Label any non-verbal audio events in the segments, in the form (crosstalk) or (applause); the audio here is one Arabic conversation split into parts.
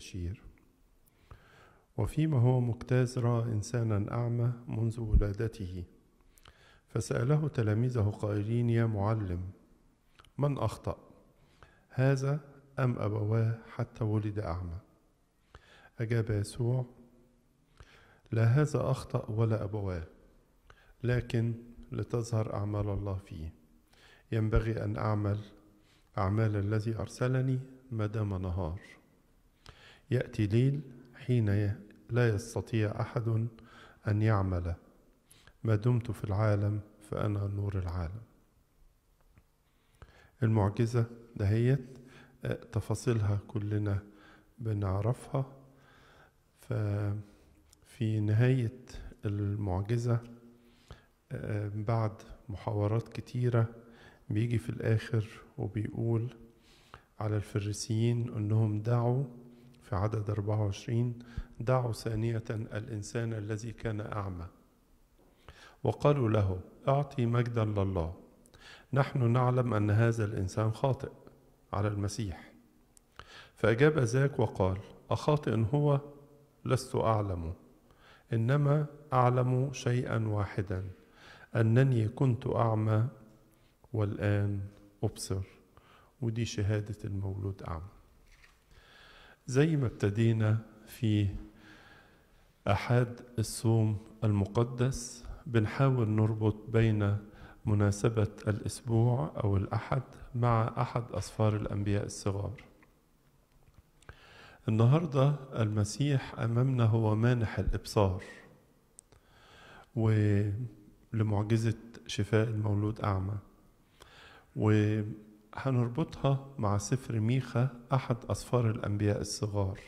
بشير وفيما هو مجتاز راى انسانا اعمى منذ ولادته فساله تلاميذه قائلين يا معلم من اخطا هذا ام ابواه حتى ولد اعمى اجاب يسوع لا هذا اخطا ولا ابواه لكن لتظهر اعمال الله فيه ينبغي ان اعمل اعمال الذي ارسلني ما دام نهار يأتي ليل حين لا يستطيع أحد أن يعمل ما دمت في العالم فأنا نور العالم المعجزة دهيت تفاصيلها كلنا بنعرفها ففي نهاية المعجزة بعد محاورات كتيرة بيجي في الآخر وبيقول على الفريسيين أنهم دعوا في عدد 24 دعوا ثانية الإنسان الذي كان أعمى وقالوا له أعطي مجدا لله نحن نعلم أن هذا الإنسان خاطئ على المسيح فأجاب ذاك وقال أخاطئ هو لست أعلم إنما أعلم شيئا واحدا أنني كنت أعمى والآن أبصر ودي شهادة المولود أعمى زي ما ابتدينا في أحد الصوم المقدس بنحاول نربط بين مناسبة الأسبوع أو الأحد مع أحد أسفار الأنبياء الصغار النهاردة المسيح أمامنا هو مانح الإبصار ولمعجزة شفاء المولود أعمى و هنربطها مع سفر ميخا أحد أسفار الأنبياء الصغار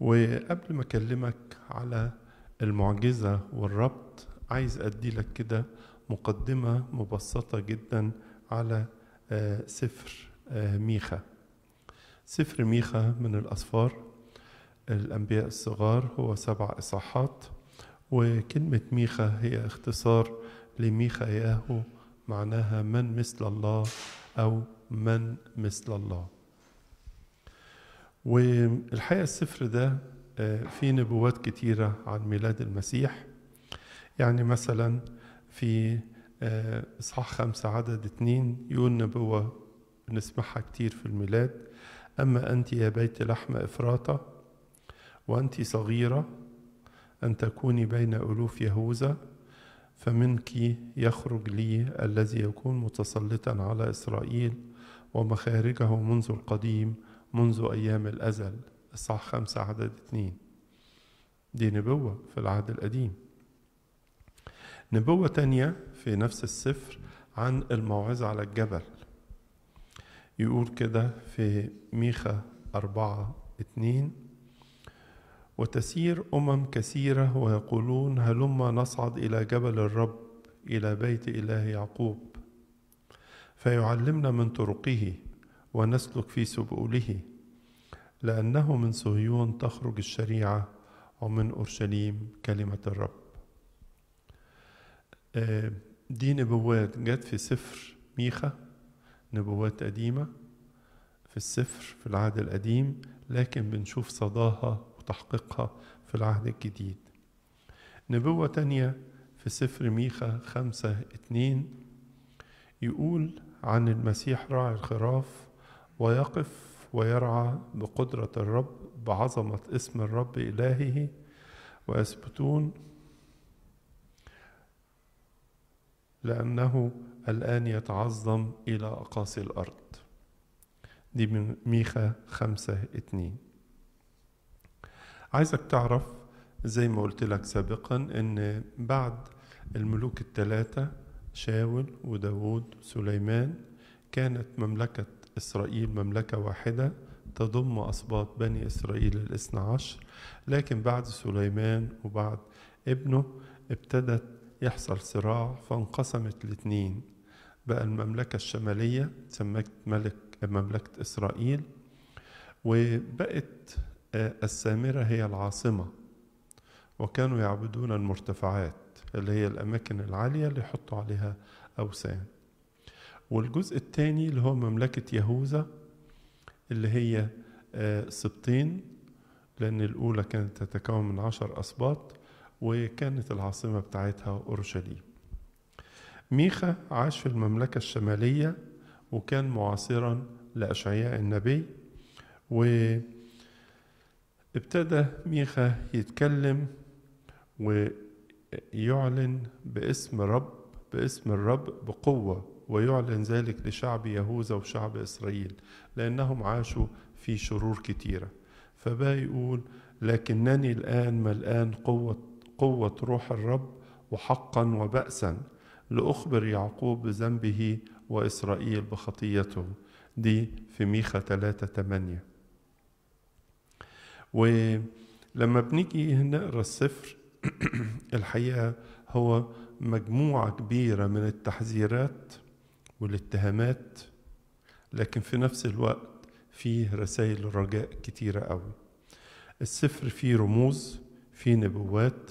وقبل ما أكلمك على المعجزة والربط عايز أدي لك كده مقدمة مبسطة جدا على آه، سفر آه، ميخا سفر ميخا من الأسفار الأنبياء الصغار هو سبع إصحاحات وكلمة ميخا هي اختصار لميخا ياهو معناها من مثل الله أو من مثل الله والحقيقة السفر ده آه، في نبوات كتيرة عن ميلاد المسيح يعني مثلا في آه، إصحاح خمسة عدد اتنين يقول نبوة بنسمعها كتير في الميلاد أما أنت يا بيت لحم إفراطة وأنت صغيرة أن تكوني بين ألوف يهوذا فمنك يخرج لي الذي يكون متسلطا على إسرائيل ومخارجه منذ القديم منذ أيام الأزل الصح خمسة عدد اثنين دي نبوة في العهد القديم نبوة تانية في نفس السفر عن الموعظة على الجبل يقول كده في ميخا أربعة اتنين وتسير أمم كثيرة ويقولون هلما نصعد إلى جبل الرب إلى بيت إله يعقوب فيعلمنا من طرقه ونسلك في سبوله لأنه من صهيون تخرج الشريعة ومن أورشليم كلمة الرب آه، دي نبوات جت في سفر ميخا نبوات قديمة في السفر في العهد القديم لكن بنشوف صداها تحقيقها في العهد الجديد نبوة تانية في سفر ميخا خمسة اتنين يقول عن المسيح راعي الخراف ويقف ويرعى بقدرة الرب بعظمة اسم الرب إلهه ويثبتون لأنه الآن يتعظم إلى أقاصي الأرض دي من ميخا خمسة اتنين عايزك تعرف زي ما قلت لك سابقا ان بعد الملوك الثلاثة شاول وداود وسليمان كانت مملكة إسرائيل مملكة واحدة تضم أسباط بني إسرائيل الاثنى عشر لكن بعد سليمان وبعد ابنه ابتدت يحصل صراع فانقسمت الاتنين بقى المملكة الشمالية تسمت ملك مملكة إسرائيل وبقت السامرة هي العاصمة وكانوا يعبدون المرتفعات اللي هي الأماكن العالية اللي يحطوا عليها أوثان والجزء الثاني اللي هو مملكة يهوذا اللي هي آه، سبطين لأن الأولى كانت تتكون من عشر أسباط وكانت العاصمة بتاعتها أورشليم ميخا عاش في المملكة الشمالية وكان معاصرا لأشعياء النبي و ابتدى ميخا يتكلم ويعلن باسم رب باسم الرب بقوة ويعلن ذلك لشعب يهوذا وشعب إسرائيل لأنهم عاشوا في شرور كتيرة فبقى يقول لكنني الآن ملآن قوة قوة روح الرب وحقا وبأسا لأخبر يعقوب بذنبه وإسرائيل بخطيته دي في ميخا 3 8 ولما بنيجي نقرا السفر (clears throat) الحقيقه هو مجموعه كبيره من التحذيرات والاتهامات لكن في نفس الوقت فيه رسائل رجاء كتيره قوي السفر فيه رموز فيه نبوات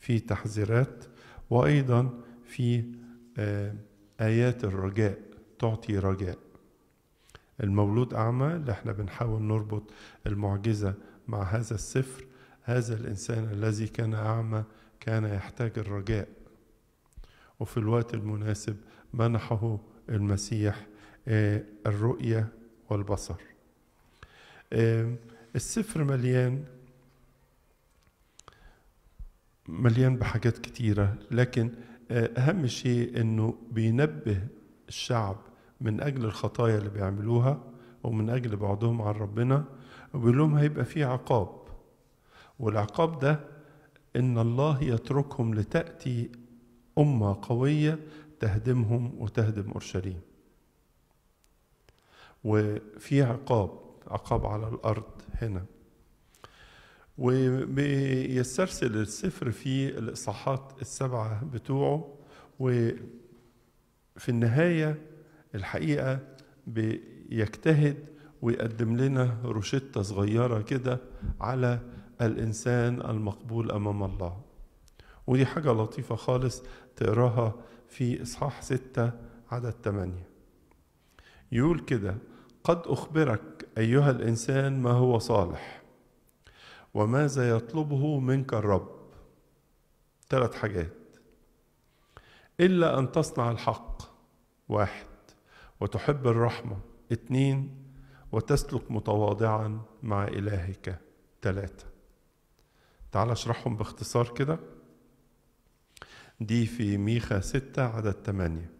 فيه تحذيرات وايضا فيه آه، ايات الرجاء تعطي رجاء المولود أعمى اللي احنا بنحاول نربط المعجزة مع هذا السفر هذا الإنسان الذي كان أعمى كان يحتاج الرجاء وفي الوقت المناسب منحه المسيح آه، الرؤية والبصر آه، السفر مليان مليان بحاجات كتيرة لكن آه، أهم شيء أنه بينبه الشعب من أجل الخطايا اللي بيعملوها ومن أجل بعدهم عن ربنا وبيقول لهم هيبقى في عقاب والعقاب ده ان الله يتركهم لتاتي امه قويه تهدمهم وتهدم اورشليم وفي عقاب عقاب على الارض هنا وبيسترسل السفر في الاصحاحات السبعه بتوعه وفي النهايه الحقيقه بيجتهد ويقدم لنا روشتة صغيرة كده على الإنسان المقبول أمام الله ودي حاجة لطيفة خالص تقراها في إصحاح ستة عدد تمانية يقول كده قد أخبرك أيها الإنسان ما هو صالح وماذا يطلبه منك الرب ثلاث حاجات إلا أن تصنع الحق واحد وتحب الرحمة اتنين وتسلك متواضعا مع إلهك ثلاثة تعال اشرحهم باختصار كده دي في ميخا ستة عدد ثمانية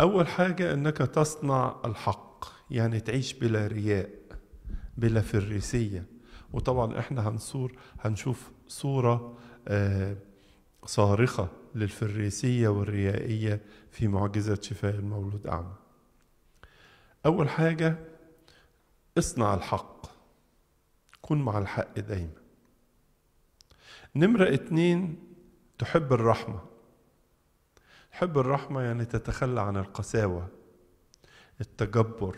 أول حاجة أنك تصنع الحق يعني تعيش بلا رياء بلا فريسية وطبعا احنا هنصور هنشوف صورة آه، صارخة للفريسية والريائية في معجزة شفاء المولود أعمى أول حاجة اصنع الحق كن مع الحق دايما نمرة اتنين تحب الرحمة تحب الرحمة يعني تتخلى عن القساوة التجبر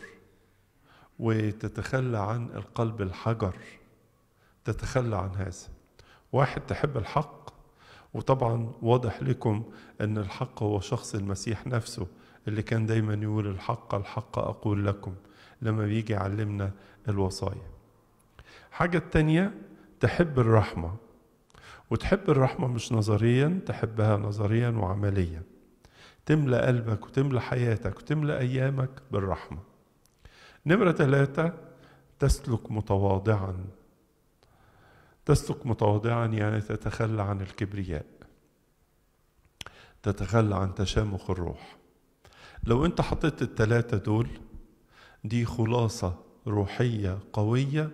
وتتخلى عن القلب الحجر تتخلى عن هذا واحد تحب الحق وطبعا واضح لكم ان الحق هو شخص المسيح نفسه اللي كان دايما يقول الحق الحق اقول لكم لما بيجي يعلمنا الوصايا حاجة التانية تحب الرحمة وتحب الرحمة مش نظريا تحبها نظريا وعمليا تملى قلبك وتملى حياتك وتملى أيامك بالرحمة نمرة ثلاثة تسلك متواضعا تسلك متواضعا يعني تتخلى عن الكبرياء تتخلى عن تشامخ الروح لو انت حطيت التلاتة دول دي خلاصة روحية قوية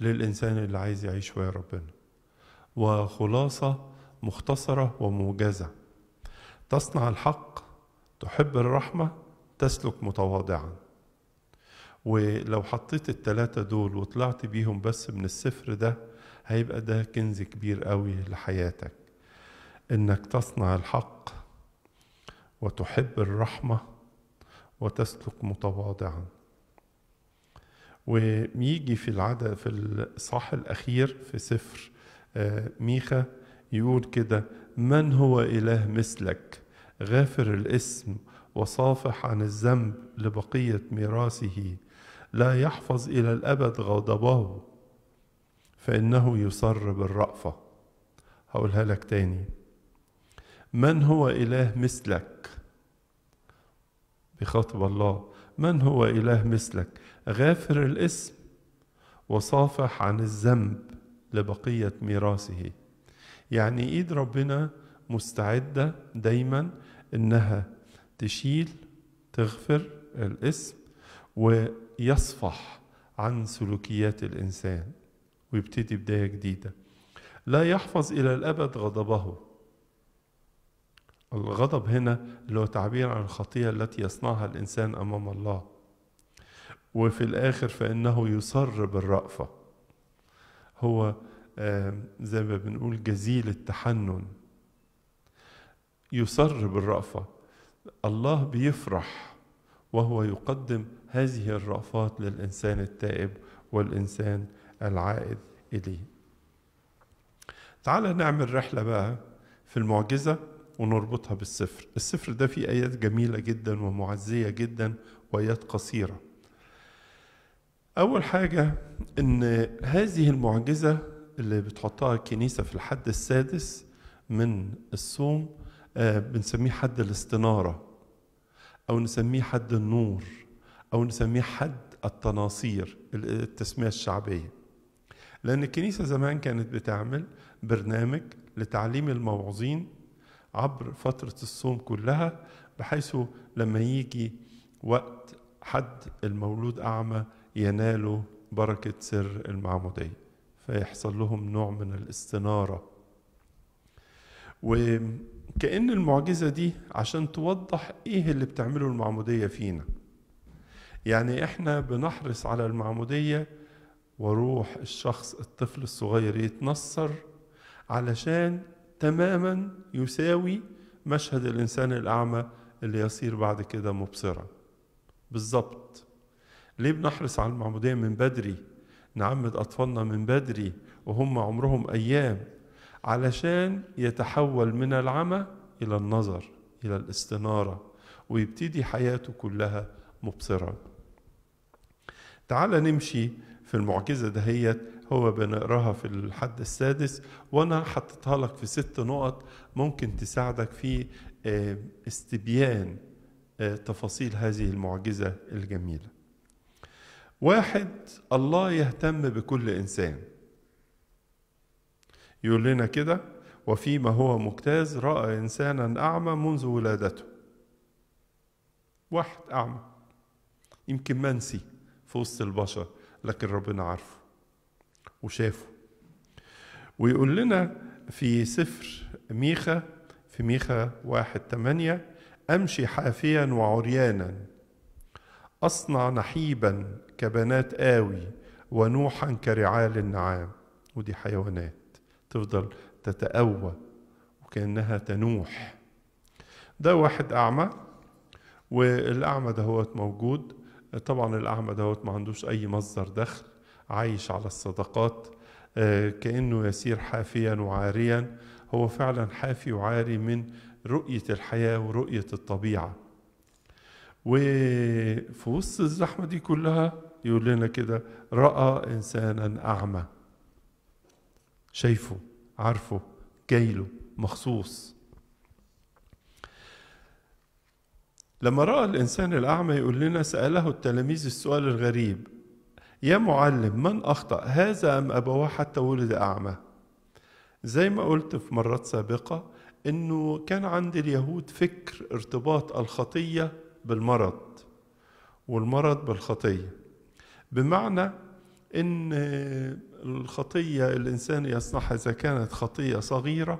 للإنسان اللي عايز يعيش ويا ربنا وخلاصة مختصرة وموجزة تصنع الحق تحب الرحمة تسلك متواضعا ولو حطيت التلاتة دول وطلعت بيهم بس من السفر ده هيبقى ده كنز كبير قوي لحياتك انك تصنع الحق وتحب الرحمه وتسلك متواضعا ويجي في العدد في الإصحاح الأخير في سفر آه، ميخا يقول كده من هو إله مثلك غافر الاسم وصافح عن الذنب لبقية ميراثه لا يحفظ إلى الأبد غضبه فإنه يصر بالرأفة هقولها لك تاني من هو إله مثلك بخطب الله من هو إله مثلك غافر الاسم وصافح عن الذنب لبقية ميراثه يعني ايد ربنا مستعدة دايما انها تشيل تغفر الاسم ويصفح عن سلوكيات الانسان ويبتدي بداية جديدة لا يحفظ الى الابد غضبه الغضب هنا اللي هو تعبير عن الخطيئة التي يصنعها الإنسان أمام الله وفي الآخر فإنه يصر بالرأفة هو زي ما بنقول جزيل التحنن يصر بالرأفة الله بيفرح وهو يقدم هذه الرأفات للإنسان التائب والإنسان العائد إليه تعال نعمل رحلة بقى في المعجزة ونربطها بالسفر السفر ده فيه آيات جميلة جدا ومعزية جدا وآيات قصيرة أول حاجة إن هذه المعجزة اللي بتحطها الكنيسة في الحد السادس من الصوم آه، بنسميه حد الاستنارة أو نسميه حد النور أو نسميه حد التناصير التسمية الشعبية لأن الكنيسة زمان كانت بتعمل برنامج لتعليم الموعظين عبر فترة الصوم كلها بحيث لما يجي وقت حد المولود أعمى ينالوا بركة سر المعمودية فيحصل لهم نوع من الاستنارة وكأن المعجزة دي عشان توضح إيه اللي بتعمله المعمودية فينا يعني إحنا بنحرص على المعمودية وروح الشخص الطفل الصغير يتنصر علشان تماما يساوي مشهد الإنسان الأعمى اللي يصير بعد كده مبصرا بالظبط ليه بنحرص على المعمودية من بدري نعمد أطفالنا من بدري وهم عمرهم أيام علشان يتحول من العمى إلى النظر إلى الاستنارة ويبتدي حياته كلها مبصرة تعال نمشي في المعجزة دهيت هو بنقراها في الحد السادس وأنا حطيتها لك في ست نقط ممكن تساعدك في آه، استبيان آه، تفاصيل هذه المعجزة الجميلة واحد الله يهتم بكل إنسان يقول لنا كده وفيما هو مجتاز رأى إنسانا أعمى منذ ولادته واحد أعمى يمكن منسي في وسط البشر لكن ربنا عارفه وشافه ويقول لنا في سفر ميخا في ميخا واحد تمانية أمشي حافيا وعريانا أصنع نحيبا كبنات آوي ونوحا كرعال النعام ودي حيوانات تفضل تتأوى وكأنها تنوح ده واحد أعمى والأعمى دهوت موجود طبعا الأعمى دهوت ما عندوش أي مصدر دخل عايش على الصدقات كأنه يسير حافيا وعاريا هو فعلا حافي وعاري من رؤية الحياة ورؤية الطبيعة وفي وسط الزحمة دي كلها يقول لنا كده رأى إنسانا أعمى شايفه عارفه جايله مخصوص لما رأى الإنسان الأعمى يقول لنا سأله التلاميذ السؤال الغريب يا معلم من أخطأ هذا أم أبواه حتى ولد أعمى زي ما قلت في مرات سابقة إنه كان عند اليهود فكر ارتباط الخطية بالمرض والمرض بالخطية بمعنى ان الخطية الإنسان يصنعها إذا كانت خطية صغيرة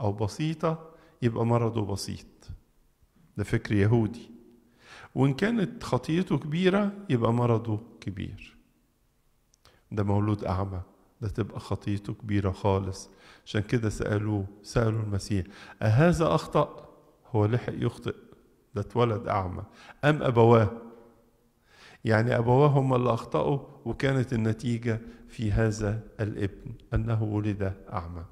أو بسيطة يبقى مرضه بسيط ده فكر يهودي وإن كانت خطيته كبيرة يبقى مرضه كبير ده مولود أعمى ده تبقى خطيته كبيرة خالص عشان كده سألوه سألوا المسيح أهذا أخطأ هو لحق يخطئ ده اتولد أعمى أم أبواه يعني أبواه هم اللي أخطأوا وكانت النتيجة في هذا الابن أنه ولد أعمى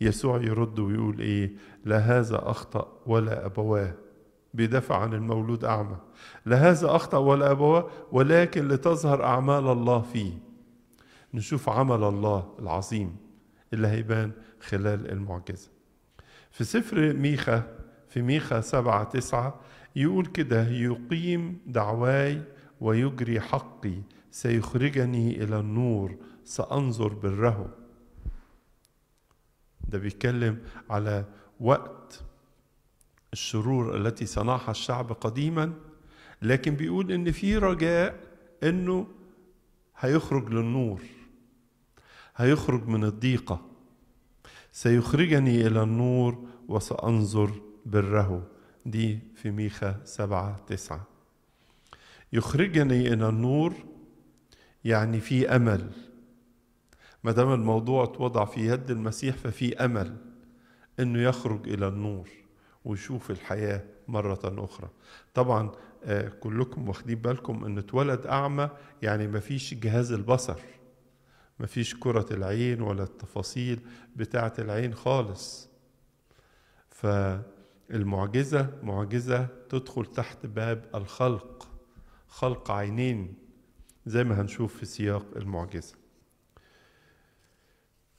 يسوع يرد ويقول إيه لا هذا أخطأ ولا أبواه بيدافع عن المولود أعمى لا هذا أخطأ ولا أبواه ولكن لتظهر أعمال الله فيه نشوف عمل الله العظيم اللي هيبان خلال المعجزة في سفر ميخا في ميخا سبعة تسعة يقول كده يقيم دعواي ويجري حقي سيخرجني إلى النور سأنظر بره ده بيتكلم على وقت الشرور التي صنعها الشعب قديما لكن بيقول ان في رجاء انه هيخرج للنور هيخرج من الضيقه سيخرجني الى النور وسانظر بره دي في ميخا سبعة تسعة يخرجني إلى النور يعني في أمل ما دام الموضوع اتوضع في يد المسيح ففي أمل إنه يخرج إلى النور ويشوف الحياة مرة أخرى طبعا آه، كلكم واخدين بالكم إن اتولد أعمى يعني مفيش جهاز البصر مفيش كرة العين ولا التفاصيل بتاعة العين خالص ف المعجزة معجزة تدخل تحت باب الخلق خلق عينين زي ما هنشوف في سياق المعجزة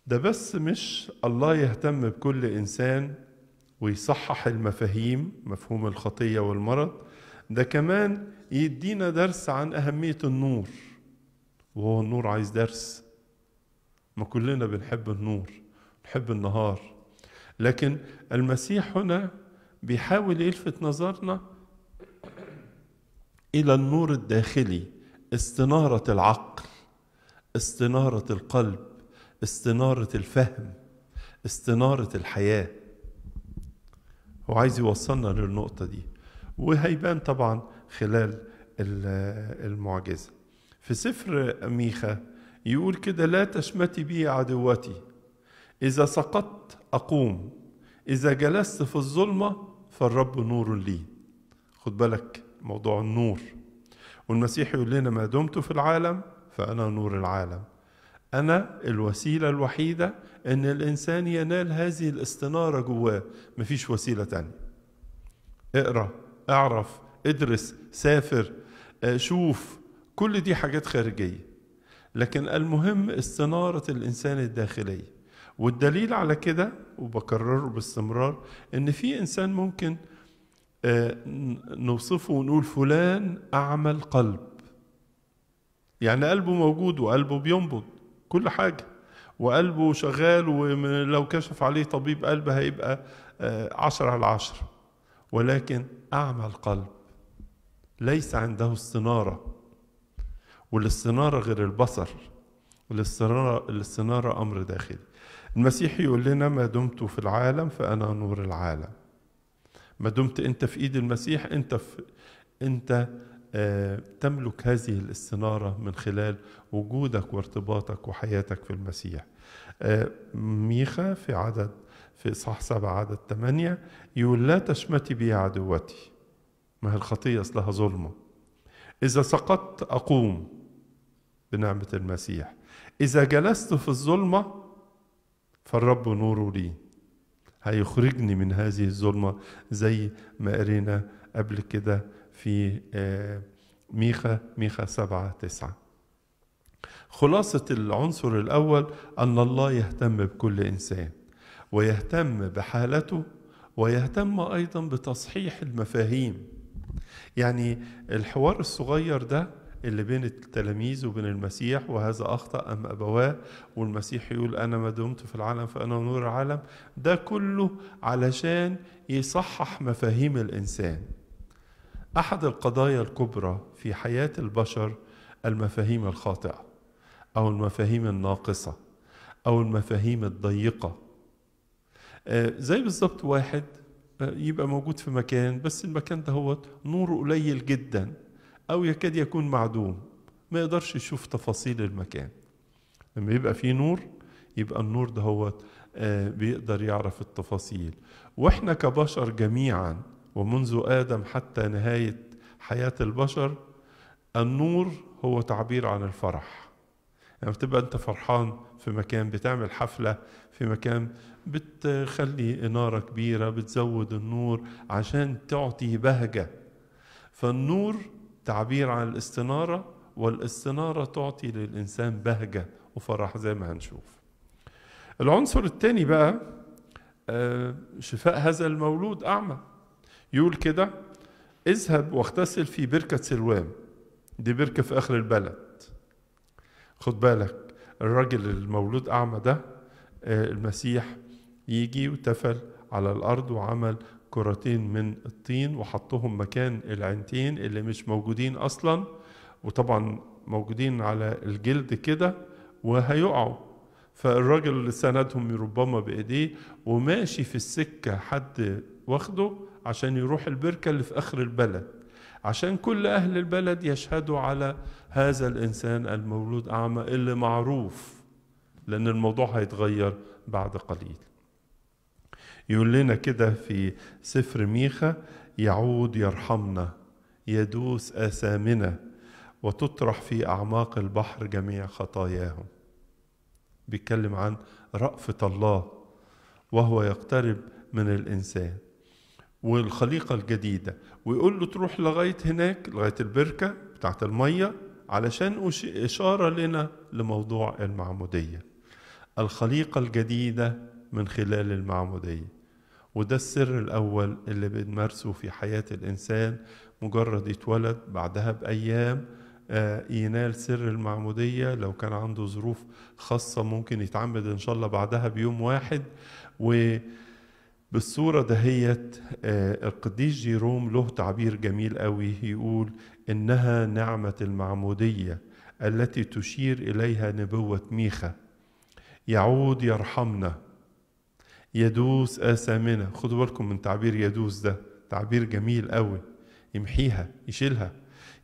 ده بس مش الله يهتم بكل إنسان ويصحح المفاهيم مفهوم الخطية والمرض ده كمان يدينا درس عن أهمية النور وهو النور عايز درس ما كلنا بنحب النور بنحب النهار لكن المسيح هنا بيحاول يلفت نظرنا إلى النور الداخلي استنارة العقل استنارة القلب استنارة الفهم استنارة الحياة هو عايز يوصلنا للنقطة دي وهيبان طبعا خلال المعجزة في سفر ميخا يقول كده لا تشمتي بي عدوتي إذا سقطت أقوم إذا جلست في الظلمة فالرب نور لي خد بالك موضوع النور والمسيح يقول لنا ما دمت في العالم فأنا نور العالم أنا الوسيلة الوحيدة إن الإنسان ينال هذه الاستنارة جواه مفيش وسيلة تانية اقرأ اعرف ادرس سافر آه، شوف كل دي حاجات خارجية لكن المهم استنارة الإنسان الداخلية والدليل على كده وبكرره باستمرار ان في انسان ممكن آه، نوصفه ونقول فلان اعمى القلب يعني قلبه موجود وقلبه بينبض كل حاجه وقلبه شغال ولو كشف عليه طبيب قلب هيبقى آه، عشرة على عشرة ولكن أعمى القلب ليس عنده استنارة والاستنارة غير البصر الاستنارة, الاستنارة أمر داخلي المسيح يقول لنا ما دمت في العالم فأنا نور العالم ما دمت أنت في إيد المسيح أنت في أنت آه، تملك هذه الاستنارة من خلال وجودك وارتباطك وحياتك في المسيح آه، ميخا في عدد في إصحاح سبعة عدد ثمانية يقول لا تشمتي بي عدوتي ما هي الخطية أصلها ظلمة إذا سقطت أقوم بنعمة المسيح إذا جلست في الظلمة فالرب نوره لي هيخرجني من هذه الظلمة زي ما قرينا قبل كده في آه، ميخا ميخا سبعة تسعة خلاصة العنصر الأول أن الله يهتم بكل إنسان ويهتم بحالته ويهتم أيضا بتصحيح المفاهيم يعني الحوار الصغير ده اللي بين التلاميذ وبين المسيح وهذا أخطأ أم أبواه والمسيح يقول أنا ما دمت في العالم فأنا نور العالم ده كله علشان يصحح مفاهيم الإنسان أحد القضايا الكبرى في حياة البشر المفاهيم الخاطئة أو المفاهيم الناقصة أو المفاهيم الضيقة آه، زي بالظبط واحد آه، يبقى موجود في مكان بس المكان ده هو نوره قليل جدا أو يكاد يكون معدوم ما يقدرش يشوف تفاصيل المكان لما يبقى فيه نور يبقى النور ده آه، هو بيقدر يعرف التفاصيل وإحنا كبشر جميعا ومنذ آدم حتى نهاية حياة البشر النور هو تعبير عن الفرح يعني بتبقى انت فرحان في مكان بتعمل حفلة في مكان بتخلي إنارة كبيرة بتزود النور عشان تعطي بهجة فالنور تعبير عن الاستنارة والاستنارة تعطي للإنسان بهجة وفرح زي ما هنشوف العنصر الثاني بقى آه، شفاء هذا المولود أعمى يقول كده اذهب واغتسل في بركة سلوام دي بركة في آخر البلد خد بالك الراجل المولود أعمى ده آه، المسيح يجي وتفل على الأرض وعمل كرتين من الطين وحطهم مكان العينتين اللي مش موجودين اصلا وطبعا موجودين على الجلد كده وهيقعوا فالراجل اللي سندهم ربما بايديه وماشي في السكه حد واخده عشان يروح البركه اللي في اخر البلد عشان كل اهل البلد يشهدوا على هذا الانسان المولود اعمى اللي معروف لان الموضوع هيتغير بعد قليل يقول لنا كده في سفر ميخا يعود يرحمنا يدوس آثامنا وتطرح في أعماق البحر جميع خطاياهم بيتكلم عن رأفة الله وهو يقترب من الإنسان والخليقة الجديدة ويقول له تروح لغاية هناك لغاية البركة بتاعت المية علشان إشارة لنا لموضوع المعمودية الخليقة الجديدة من خلال المعمودية وده السر الأول اللي بنمارسه في حياة الإنسان مجرد يتولد بعدها بأيام آه، ينال سر المعمودية لو كان عنده ظروف خاصة ممكن يتعمد إن شاء الله بعدها بيوم واحد وبالصورة دهيت آه، القديس جيروم له تعبير جميل قوي يقول إنها نعمة المعمودية التي تشير إليها نبوة ميخا يعود يرحمنا يدوس آثامنا خدوا بالكم من تعبير يدوس ده تعبير جميل قوي يمحيها يشيلها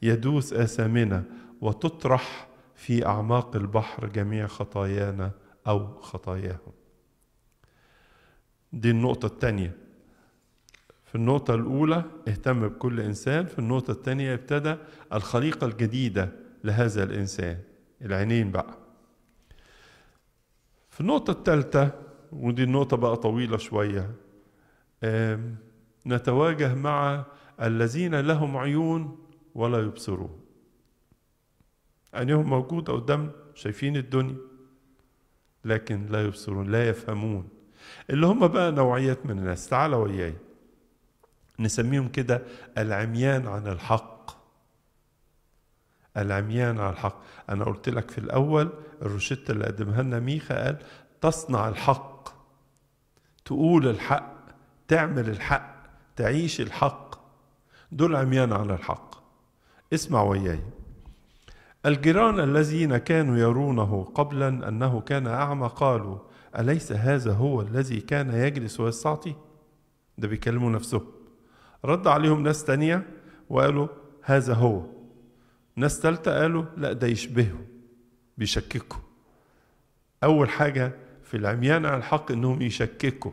يدوس آثامنا وتطرح في أعماق البحر جميع خطايانا أو خطاياهم دي النقطة الثانية في النقطة الأولى اهتم بكل إنسان في النقطة الثانية ابتدى الخليقة الجديدة لهذا الإنسان العينين بقى في النقطة الثالثة ودي النقطة بقى طويلة شوية نتواجه مع الذين لهم عيون ولا يبصرون عينيهم موجودة قدامنا شايفين الدنيا لكن لا يبصرون لا يفهمون اللي هم بقى نوعيات من الناس تعالى وياي نسميهم كده العميان عن الحق العميان عن الحق انا قلت لك في الاول الروشته اللي قدمها لنا ميخا قال تصنع الحق تقول الحق تعمل الحق تعيش الحق دول عميان على الحق اسمع وياي الجيران الذين كانوا يرونه قبلا أنه كان أعمى قالوا أليس هذا هو الذي كان يجلس ويستعطي ده بيكلموا نفسهم رد عليهم ناس تانية وقالوا هذا هو ناس تالتة قالوا لا ده يشبهه بيشككوا أول حاجة في العميان عن الحق انهم يشككوا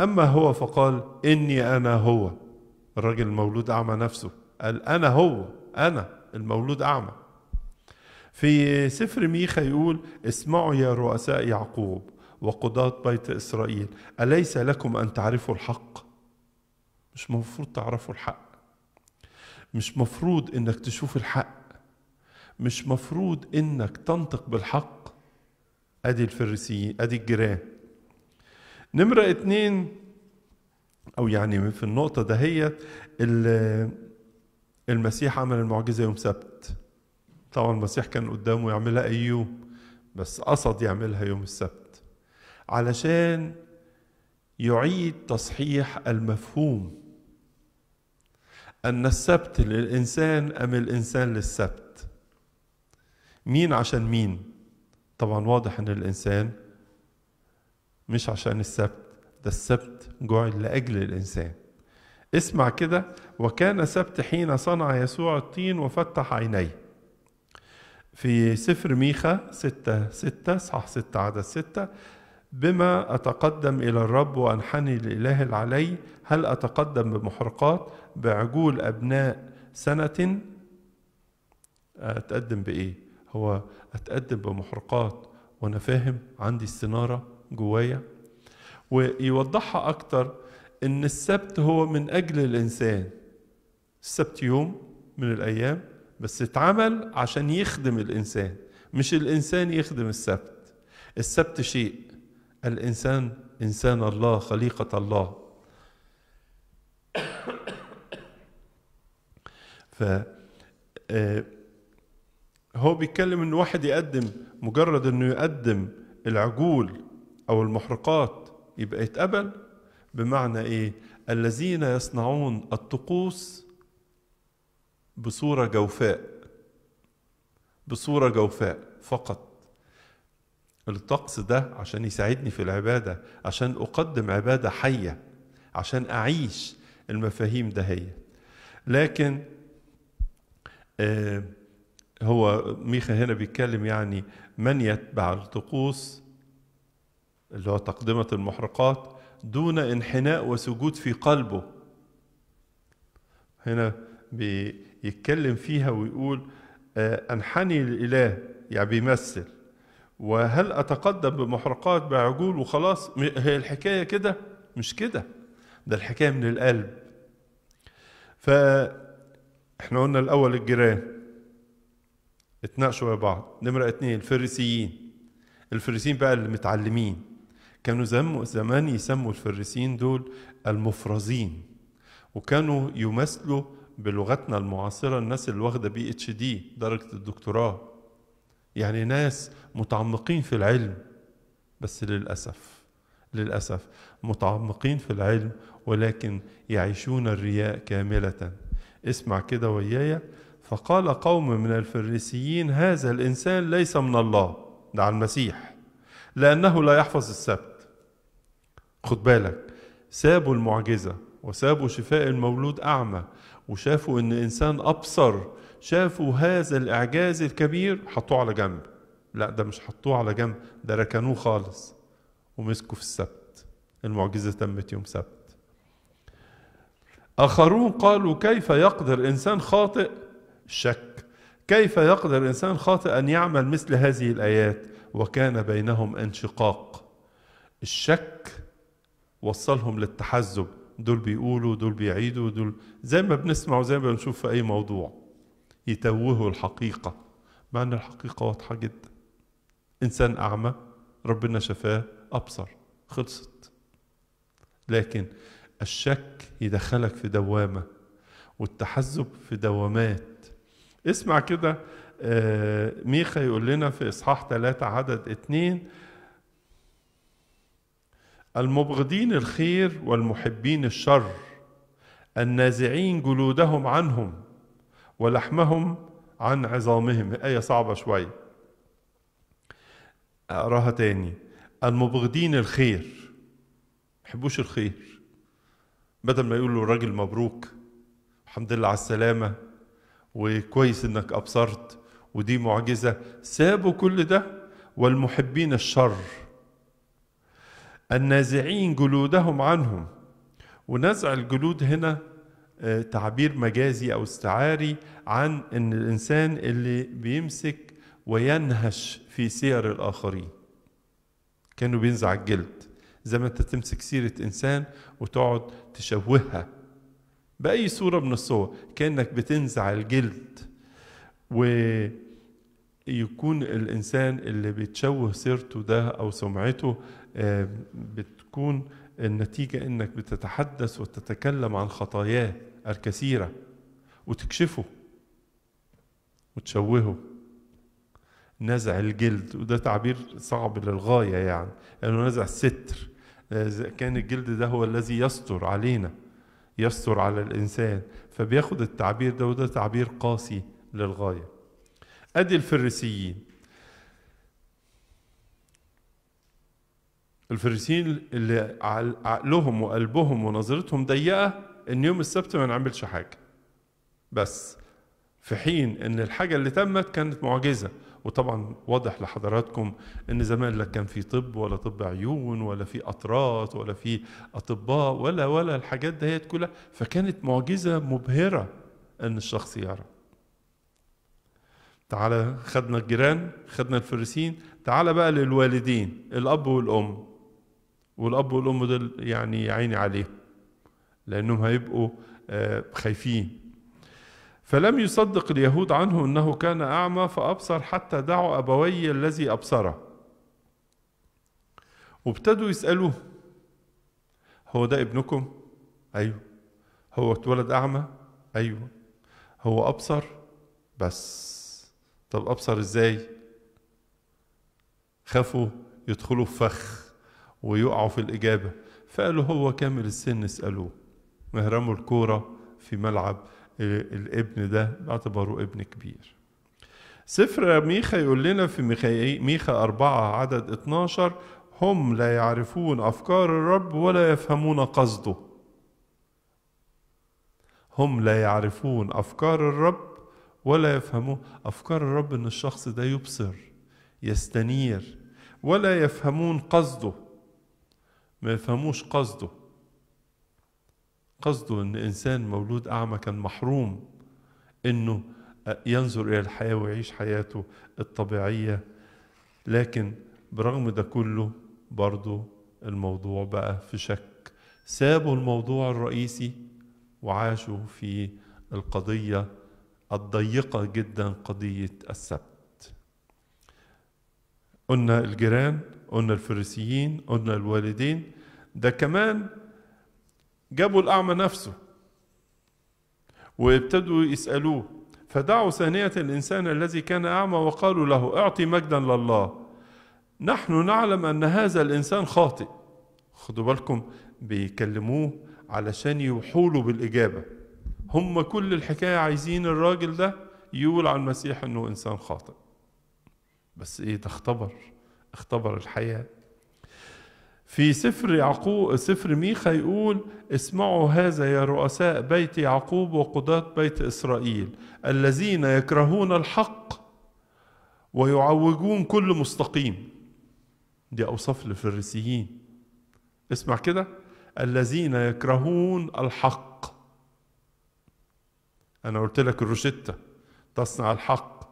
اما هو فقال اني انا هو الراجل المولود اعمى نفسه قال انا هو انا المولود اعمى في سفر ميخا يقول اسمعوا يا رؤساء يعقوب وقضاة بيت اسرائيل اليس لكم ان تعرفوا الحق مش مفروض تعرفوا الحق مش مفروض انك تشوف الحق مش مفروض انك تنطق بالحق ادي الفريسيين ادي الجيران نمرة اتنين او يعني في النقطة دهيت المسيح عمل المعجزة يوم سبت طبعا المسيح كان قدامه يعملها اي يوم بس قصد يعملها يوم السبت علشان يعيد تصحيح المفهوم أن السبت للإنسان أم الإنسان للسبت مين عشان مين طبعا واضح ان الانسان مش عشان السبت ده السبت جعل لاجل الانسان اسمع كده وكان سبت حين صنع يسوع الطين وفتح عينيه في سفر ميخا ستة ستة صح ستة عدد ستة بما أتقدم إلى الرب وأنحني لإله العلي هل أتقدم بمحرقات بعجول أبناء سنة أتقدم بإيه هو اتقدم بمحرقات وانا فاهم عندي استنارة جوايا ويوضحها اكتر ان السبت هو من اجل الانسان السبت يوم من الايام بس اتعمل عشان يخدم الانسان مش الانسان يخدم السبت السبت شيء الانسان انسان الله خليقه الله ف آه، هو بيتكلم انه واحد يقدم مجرد انه يقدم العجول او المحرقات يبقى يتقبل بمعنى ايه الذين يصنعون الطقوس بصوره جوفاء بصوره جوفاء فقط الطقس ده عشان يساعدني في العباده عشان اقدم عباده حيه عشان اعيش المفاهيم ده هي لكن آه هو ميخا هنا بيتكلم يعني من يتبع الطقوس اللي هو تقدمة المحرقات دون انحناء وسجود في قلبه هنا بيتكلم فيها ويقول آه، أنحني الإله يعني بيمثل وهل أتقدم بمحرقات بعجول وخلاص هي الحكاية كده مش كده ده الحكاية من القلب فإحنا قلنا الأول الجيران تناقشوا مع بعض نمرة اثنين الفريسيين الفريسيين بقى المتعلمين كانوا زمان يسموا الفريسيين دول المفرزين وكانوا يمثلوا بلغتنا المعاصرة الناس اللي واخدة بي اتش دي درجة الدكتوراه يعني ناس متعمقين في العلم بس للأسف للأسف متعمقين في العلم ولكن يعيشون الرياء كاملة اسمع كده ويايا فقال قوم من الفريسيين هذا الإنسان ليس من الله ده المسيح لأنه لا يحفظ السبت خد بالك سابوا المعجزة وسابوا شفاء المولود أعمى وشافوا إن إنسان أبصر شافوا هذا الإعجاز الكبير حطوه على جنب لا ده مش حطوه على جنب ده ركنوه خالص ومسكوا في السبت المعجزة تمت يوم سبت آخرون قالوا كيف يقدر إنسان خاطئ شك كيف يقدر إنسان خاطئ أن يعمل مثل هذه الآيات وكان بينهم انشقاق الشك وصلهم للتحزب دول بيقولوا دول بيعيدوا دول زي ما بنسمع وزي ما بنشوف في أي موضوع يتوهوا الحقيقة مع أن الحقيقة واضحة جدا إنسان أعمى ربنا شفاه أبصر خلصت لكن الشك يدخلك في دوامة والتحزب في دوامات اسمع كده آه، ميخا يقول لنا في إصحاح ثلاثة عدد اثنين المبغضين الخير والمحبين الشر النازعين جلودهم عنهم ولحمهم عن عظامهم آية صعبة شوية أقراها تاني المبغضين الخير يحبوش الخير بدل ما يقولوا الراجل مبروك الحمد لله على السلامة وكويس انك ابصرت ودي معجزه سابوا كل ده والمحبين الشر النازعين جلودهم عنهم ونزع الجلود هنا آه، تعبير مجازي او استعاري عن ان الانسان اللي بيمسك وينهش في سير الاخرين كانوا بينزع الجلد زي ما انت تمسك سيره انسان وتقعد تشوهها باي صوره من الصور كانك بتنزع الجلد ويكون الانسان اللي بتشوه سيرته ده او سمعته آه، بتكون النتيجه انك بتتحدث وتتكلم عن خطاياه الكثيره وتكشفه وتشوهه نزع الجلد وده تعبير صعب للغايه يعني لانه يعني نزع الستر آه، كان الجلد ده هو الذي يستر علينا يستر على الإنسان فبياخد التعبير ده وده تعبير قاسي للغاية أدي الفريسيين الفريسيين اللي عقلهم وقلبهم ونظرتهم ضيقة إن يوم السبت ما نعملش حاجة بس في حين إن الحاجة اللي تمت كانت معجزة وطبعا واضح لحضراتكم ان زمان لا كان في طب ولا طب عيون ولا في قطرات ولا في اطباء ولا ولا الحاجات دهيت كلها فكانت معجزه مبهره ان الشخص يرى تعالى خدنا الجيران خدنا الفريسين تعالى بقى للوالدين الاب والام والاب والام دول يعني عيني عليهم لانهم هيبقوا آه، خايفين فلم يصدق اليهود عنه انه كان اعمى فابصر حتى دعوا ابوي الذي ابصره وابتدوا يسالوه هو ده ابنكم ايوه هو اتولد اعمى ايوه هو ابصر بس طب ابصر ازاي خافوا يدخلوا في فخ ويقعوا في الاجابه فقالوا هو كامل السن اسالوه مهرموا الكوره في ملعب الابن ده باعتباره ابن كبير سفر ميخا يقول لنا في ميخا, ميخا أربعة عدد 12 هم لا يعرفون أفكار الرب ولا يفهمون قصده هم لا يعرفون أفكار الرب ولا يفهمون أفكار الرب إن الشخص ده يبصر يستنير ولا يفهمون قصده ما يفهموش قصده قصده ان انسان مولود اعمى كان محروم انه ينظر الى الحياه ويعيش حياته الطبيعيه لكن برغم ده كله برضه الموضوع بقى في شك سابوا الموضوع الرئيسي وعاشوا في القضيه الضيقه جدا قضيه السبت قلنا الجيران قلنا الفريسيين قلنا الوالدين ده كمان جابوا الأعمى نفسه وابتدوا يسألوه فدعوا ثانية الإنسان الذي كان أعمى وقالوا له اعطي مجدا لله نحن نعلم أن هذا الإنسان خاطئ خدوا بالكم بيكلموه علشان يوحولوا بالإجابة هم كل الحكاية عايزين الراجل ده يقول عن المسيح أنه إنسان خاطئ بس إيه ده اختبر اختبر الحياة في سفر يعقوب سفر ميخا يقول اسمعوا هذا يا رؤساء بيت يعقوب وقضاة بيت إسرائيل الذين يكرهون الحق ويعوجون كل مستقيم دي أوصاف للفريسيين اسمع كده الذين يكرهون الحق أنا قلت لك الروشتة تصنع الحق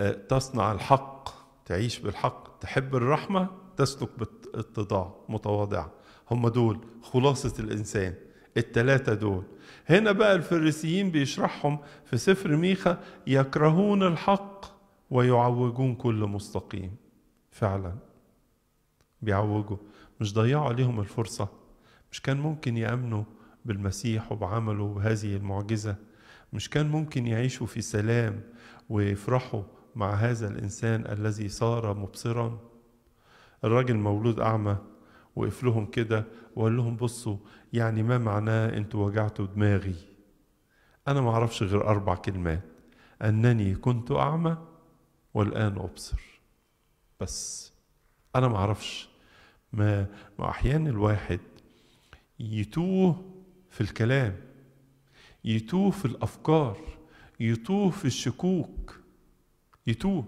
آه، تصنع الحق تعيش بالحق تحب الرحمة تسلك باتضاع متواضعة هم دول خلاصة الإنسان التلاتة دول هنا بقى الفريسيين بيشرحهم في سفر ميخا يكرهون الحق ويعوجون كل مستقيم فعلا بيعوجوا مش ضيعوا عليهم الفرصة مش كان ممكن يأمنوا بالمسيح وبعمله وبهذه المعجزة مش كان ممكن يعيشوا في سلام ويفرحوا مع هذا الإنسان الذي صار مبصرا الراجل مولود أعمى وقف لهم كده وقال لهم بصوا يعني ما معناه انتوا وجعتوا دماغي أنا ما أعرفش غير أربع كلمات أنني كنت أعمى والآن أبصر بس أنا ما أعرفش ما, ما أحيانا الواحد يتوه في الكلام يتوه في الأفكار يتوه في الشكوك يتوه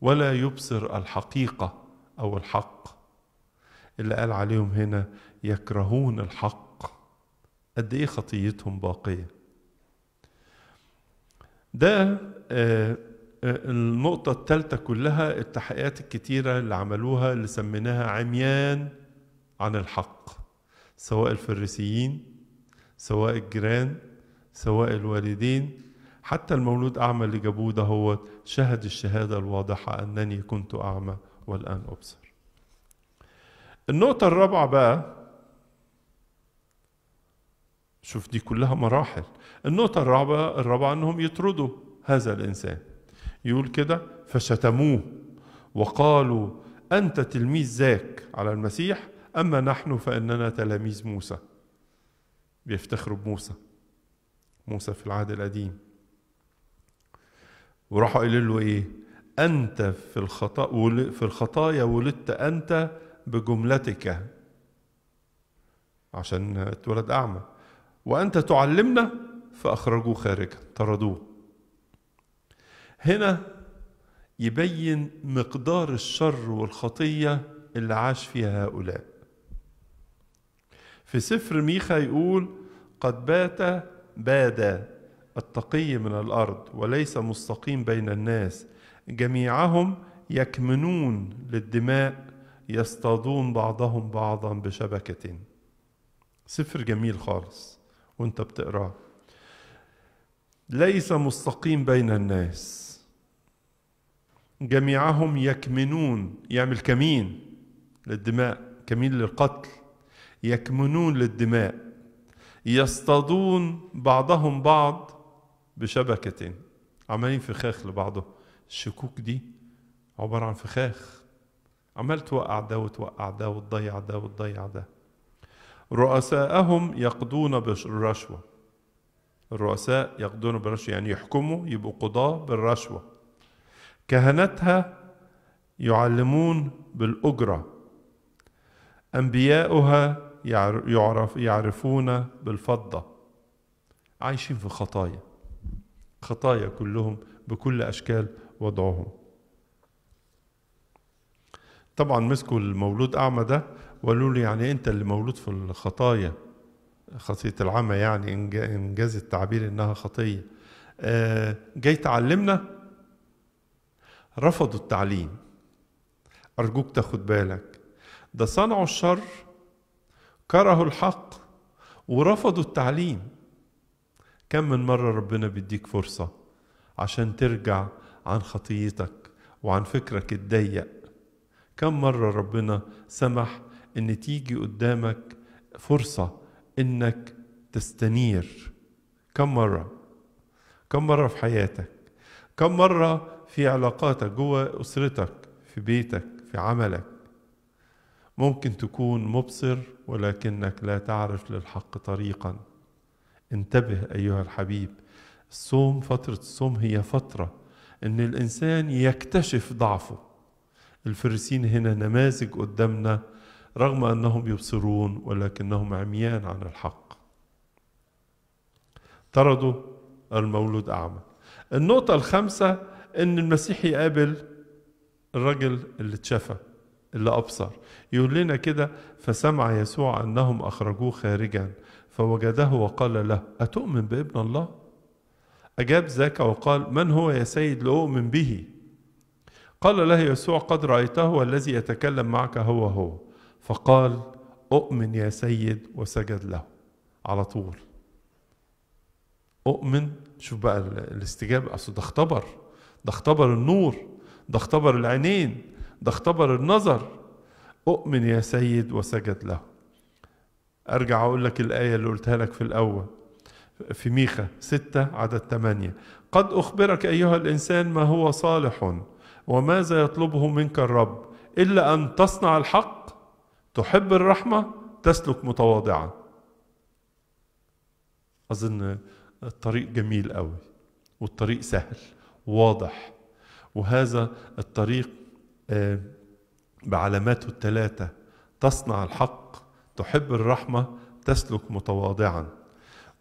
ولا يبصر الحقيقة أو الحق اللي قال عليهم هنا يكرهون الحق قد إيه خطيتهم باقية ده آه، آه، النقطة الثالثة كلها التحقيقات الكتيرة اللي عملوها اللي سميناها عميان عن الحق سواء الفريسيين سواء الجيران سواء الوالدين حتى المولود أعمى اللي جابوه ده هو شهد الشهادة الواضحة أنني كنت أعمى والآن أبصر النقطة الرابعة بقى شوف دي كلها مراحل النقطة الرابعة الرابعة أنهم يطردوا هذا الإنسان يقول كده فشتموه وقالوا أنت تلميذ ذاك على المسيح أما نحن فإننا تلاميذ موسى بيفتخروا بموسى موسى في العهد القديم وراحوا قالوا له إيه أنت في الخطا في الخطايا ولدت أنت بجملتك عشان اتولد أعمى وأنت تعلمنا فأخرجوه خارجا طردوه هنا يبين مقدار الشر والخطية اللي عاش فيها هؤلاء في سفر ميخا يقول قد بات بادا التقي من الأرض وليس مستقيم بين الناس جميعهم يكمنون للدماء يصطادون بعضهم بعضا بشبكة سفر جميل خالص وانت بتقراه ليس مستقيم بين الناس جميعهم يكمنون يعمل كمين للدماء كمين للقتل يكمنون للدماء يصطادون بعضهم بعض بشبكة عمالين فخاخ لبعضهم الشكوك دي عبارة عن فخاخ عمال توقع ده وتوقع ده وتضيع ده وتضيع ده رؤساءهم يقضون بالرشوة الرؤساء يقضون بالرشوة يعني يحكموا يبقوا قضاة بالرشوة كهنتها يعلمون بالأجرة أنبياؤها يعرف يعرفون بالفضة عايشين في خطايا خطايا كلهم بكل أشكال وضعهم طبعا مسكوا المولود أعمى ده وقالوا له يعني أنت اللي مولود في الخطايا خطية العمى يعني إنجاز التعبير إنها خطية آه، جاي تعلمنا رفضوا التعليم أرجوك تاخد بالك ده صنعوا الشر كرهوا الحق ورفضوا التعليم كم من مرة ربنا بيديك فرصة عشان ترجع عن خطيتك وعن فكرك الضيق كم مرة ربنا سمح إن تيجي قدامك فرصة إنك تستنير كم مرة كم مرة في حياتك كم مرة في علاقاتك جوه أسرتك في بيتك في عملك ممكن تكون مبصر ولكنك لا تعرف للحق طريقا انتبه أيها الحبيب الصوم فترة الصوم هي فترة ان الانسان يكتشف ضعفه الفرسين هنا نماذج قدامنا رغم انهم يبصرون ولكنهم عميان عن الحق طردوا المولود اعمى النقطه الخامسه ان المسيح يقابل الرجل اللي اتشفى اللي ابصر يقول لنا كده فسمع يسوع انهم اخرجوه خارجا فوجده وقال له اتؤمن بابن الله أجاب ذاك وقال من هو يا سيد لأؤمن به قال له يسوع قد رأيته والذي يتكلم معك هو هو فقال أؤمن يا سيد وسجد له على طول أؤمن شوف بقى الاستجابة أصل ده اختبر ده اختبر النور ده اختبر العينين ده اختبر النظر أؤمن يا سيد وسجد له أرجع أقول لك الآية اللي قلتها لك في الأول في ميخا ستة عدد ثمانية قد أخبرك أيها الإنسان ما هو صالح وماذا يطلبه منك الرب إلا أن تصنع الحق تحب الرحمة تسلك متواضعا أظن الطريق جميل قوي والطريق سهل واضح وهذا الطريق آه، بعلاماته الثلاثة تصنع الحق تحب الرحمة تسلك متواضعا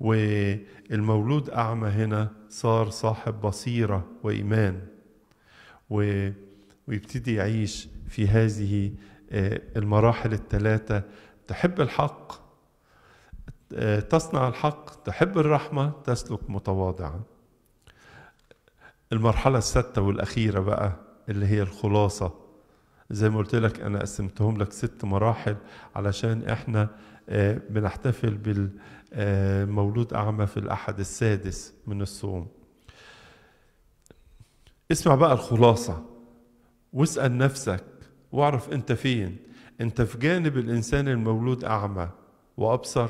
والمولود أعمى هنا صار صاحب بصيرة وإيمان ويبتدي يعيش في هذه آه، المراحل الثلاثة تحب الحق آه، تصنع الحق تحب الرحمة تسلك متواضعا المرحلة الستة والأخيرة بقى اللي هي الخلاصة زي ما قلت لك انا قسمتهم لك ست مراحل علشان احنا آه، بنحتفل بالمولود اعمى في الاحد السادس من الصوم اسمع بقى الخلاصه واسال نفسك واعرف انت فين انت في جانب الانسان المولود اعمى وابصر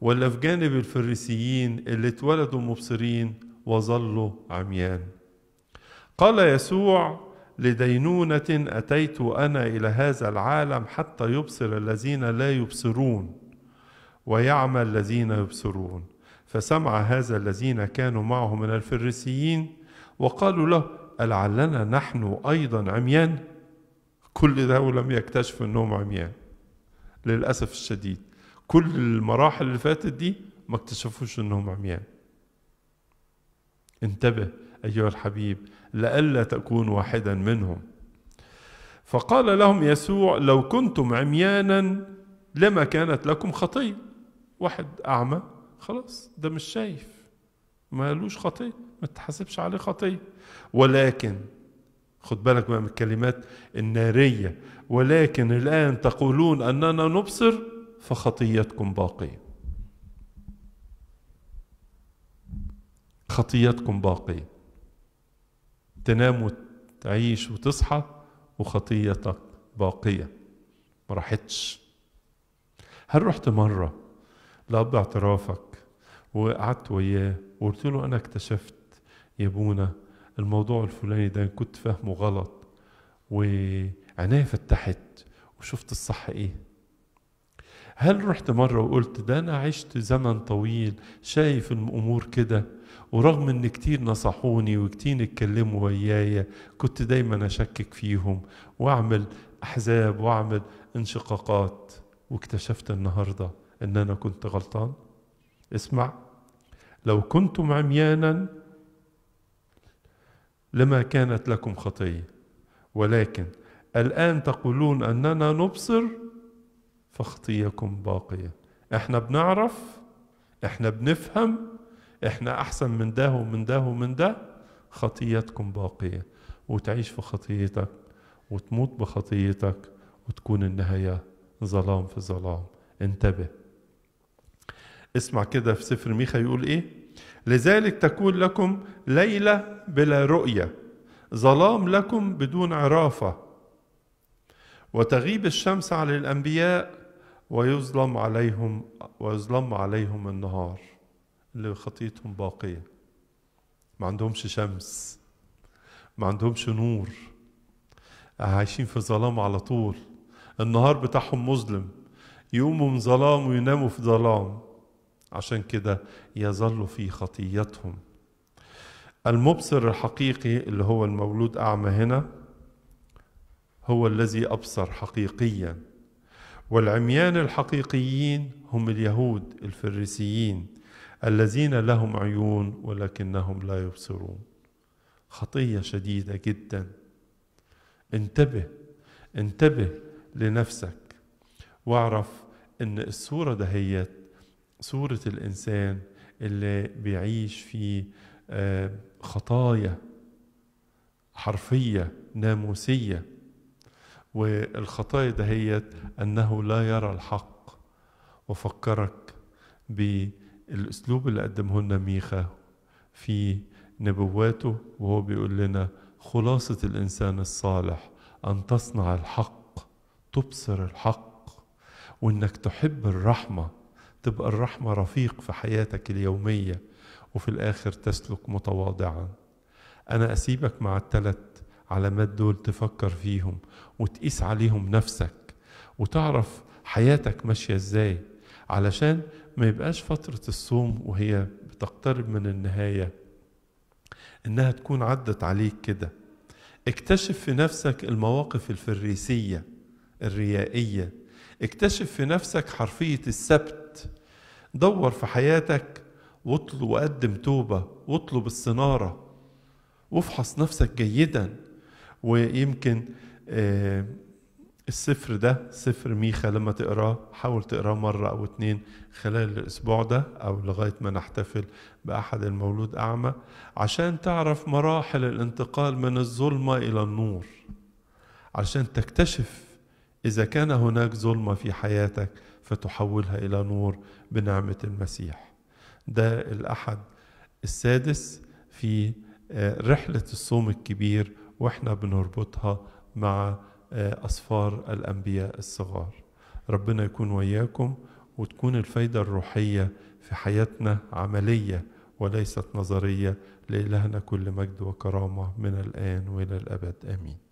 ولا في جانب الفريسيين اللي اتولدوا مبصرين وظلوا عميان قال يسوع لدينونة أتيت أنا إلى هذا العالم حتى يبصر الذين لا يبصرون ويعمى الذين يبصرون فسمع هذا الذين كانوا معه من الفريسيين وقالوا له ألعلنا نحن أيضا عميان كل ده ولم يكتشف أنهم عميان للأسف الشديد كل المراحل اللي فاتت دي ما اكتشفوش أنهم عميان انتبه أيها الحبيب لئلا تكون واحدا منهم فقال لهم يسوع لو كنتم عميانا لما كانت لكم خطية واحد أعمى خلاص ده مش شايف ما لوش خطية ما تحسبش عليه خطية ولكن خد بالك من الكلمات النارية ولكن الآن تقولون أننا نبصر فخطيتكم باقية خطيتكم باقية تنام وتعيش وتصحى وخطيتك باقية ما راحتش هل رحت مرة لأب اعترافك وقعدت وياه وقلت له أنا اكتشفت يا بونا الموضوع الفلاني ده كنت فاهمه غلط وعناية فتحت وشفت الصح ايه هل رحت مرة وقلت ده أنا عشت زمن طويل شايف الأمور كده ورغم ان كتير نصحوني وكتير اتكلموا ويايا كنت دايما اشكك فيهم واعمل احزاب واعمل انشقاقات واكتشفت النهارده ان انا كنت غلطان اسمع لو كنتم عميانا لما كانت لكم خطيه ولكن الان تقولون اننا نبصر فخطيكم باقيه احنا بنعرف احنا بنفهم احنا احسن من ده ومن ده ومن ده خطيتكم باقيه وتعيش في خطيتك وتموت بخطيتك وتكون النهايه ظلام في ظلام انتبه اسمع كده في سفر ميخا يقول ايه لذلك تكون لكم ليله بلا رؤيه ظلام لكم بدون عرافه وتغيب الشمس على الانبياء ويظلم عليهم ويظلم عليهم النهار اللي خطيتهم باقية ما عندهمش شمس ما عندهمش نور عايشين في ظلام على طول النهار بتاعهم مظلم يقوموا من ظلام ويناموا في ظلام عشان كده يظلوا في خطيتهم المبصر الحقيقي اللي هو المولود أعمى هنا هو الذي أبصر حقيقيا والعميان الحقيقيين هم اليهود الفريسيين الذين لهم عيون ولكنهم لا يبصرون خطيه شديده جدا انتبه انتبه لنفسك واعرف ان الصوره دهيت صوره الانسان اللي بيعيش في آه، خطايا حرفيه ناموسيه والخطايا دهيت انه لا يرى الحق وفكرك ب الاسلوب اللي قدمه لنا ميخا في نبواته وهو بيقول لنا خلاصه الانسان الصالح ان تصنع الحق تبصر الحق وانك تحب الرحمه تبقى الرحمه رفيق في حياتك اليوميه وفي الاخر تسلك متواضعا انا اسيبك مع الثلاث علامات دول تفكر فيهم وتقيس عليهم نفسك وتعرف حياتك ماشيه ازاي علشان ما يبقاش فترة الصوم وهي بتقترب من النهاية إنها تكون عدت عليك كده اكتشف في نفسك المواقف الفريسية الريائية اكتشف في نفسك حرفية السبت دور في حياتك واطلب وقدم توبة واطلب الصنارة وافحص نفسك جيدا ويمكن آه، السفر ده سفر ميخا لما تقراه حاول تقراه مرة أو اتنين خلال الأسبوع ده أو لغاية ما نحتفل بأحد المولود أعمى عشان تعرف مراحل الانتقال من الظلمة إلى النور عشان تكتشف إذا كان هناك ظلمة في حياتك فتحولها إلى نور بنعمة المسيح ده الأحد السادس في آه، رحلة الصوم الكبير وإحنا بنربطها مع أسفار الأنبياء الصغار ربنا يكون وياكم وتكون الفايدة الروحية في حياتنا عملية وليست نظرية لإلهنا كل مجد وكرامة من الآن وإلى الأبد آمين